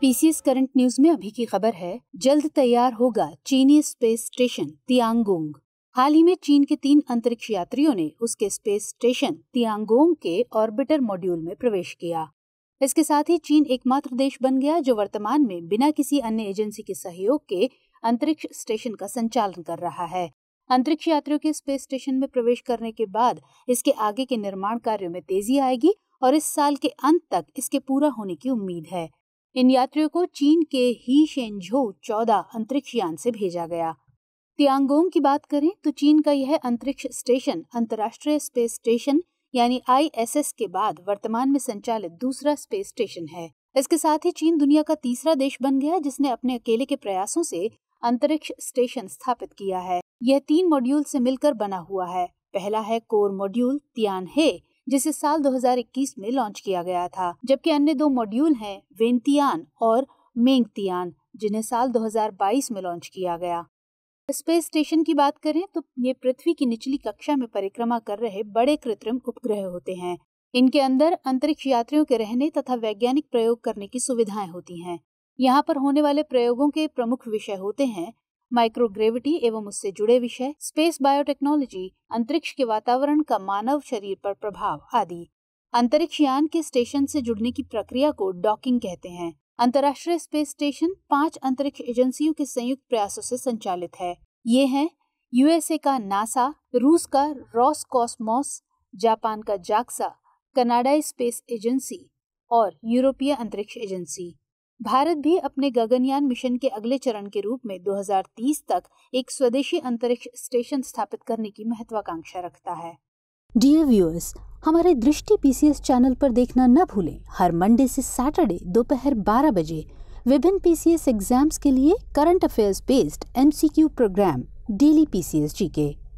PCS current news में अभी की खबर है जल्द तैयार होगा चीनी स्पेस स्टेशन तियांगोंग हाल ही में चीन के तीन अंतरिक्ष यात्रियों ने उसके स्पेस स्टेशन तियांगोंग के ऑर्बिटर मॉड्यूल में प्रवेश किया इसके साथ ही चीन एकमात्र देश बन गया जो वर्तमान में बिना किसी अन्य एजेंसी के सहयोग के अंतरिक्ष स्टेशन का संचालन कर रहा है अंतरिक्ष यात्रियों के स्पेस स्टेशन में प्रवेश करने के बाद इसके आगे के निर्माण कार्यों में तेजी आएगी और इस साल के अंत तक इसके पूरा होने की उम्मीद है इन यात्रियों को चीन के ही शेंझो चौदह अंतरिक्ष यान से भेजा गया तियांगोंग की बात करें तो चीन का यह अंतरिक्ष स्टेशन अंतर्राष्ट्रीय स्पेस स्टेशन यानी आईएसएस के बाद वर्तमान में संचालित दूसरा स्पेस स्टेशन है इसके साथ ही चीन दुनिया का तीसरा देश बन गया जिसने अपने अकेले के प्रयासों से अंतरिक्ष स्टेशन स्थापित किया है यह तीन मॉड्यूल से मिलकर बना हुआ है पहला है कोर मॉड्यूल तियान है जिसे साल 2021 में लॉन्च किया गया था जबकि अन्य दो मॉड्यूल हैं वेंतियान और मेंगतियान जिन्हें साल 2022 में लॉन्च किया गया स्पेस स्टेशन की बात करें तो ये पृथ्वी की निचली कक्षा में परिक्रमा कर रहे बड़े कृत्रिम उपग्रह होते हैं इनके अंदर अंतरिक्ष यात्रियों के रहने तथा वैज्ञानिक प्रयोग करने की सुविधाएं होती हैं यहाँ पर होने वाले प्रयोगों के प्रमुख विषय होते हैं माइक्रोग्रेविटी एवं उससे जुड़े विषय स्पेस बायोटेक्नोलॉजी अंतरिक्ष के वातावरण का मानव शरीर पर प्रभाव आदि अंतरिक्ष यान के स्टेशन से जुड़ने की प्रक्रिया को डॉकिंग कहते हैं अंतर्राष्ट्रीय स्पेस स्टेशन पांच अंतरिक्ष एजेंसियों के संयुक्त प्रयासों से संचालित है ये हैं यूएसए का नासा रूस का रॉस कॉस्मोस जापान का जाक्सा कनाडाई स्पेस एजेंसी और यूरोपीय अंतरिक्ष एजेंसी भारत भी अपने गगनयान मिशन के अगले चरण के रूप में 2030 तक एक स्वदेशी अंतरिक्ष स्टेशन स्थापित करने की महत्वाकांक्षा रखता है डियर व्यूअर्स हमारे दृष्टि पीसीएस चैनल पर देखना न भूलें हर मंडे से सैटरडे दोपहर 12 बजे विभिन्न पीसीएस एग्जाम्स के लिए current affairs based MCQ programme daily PCS GK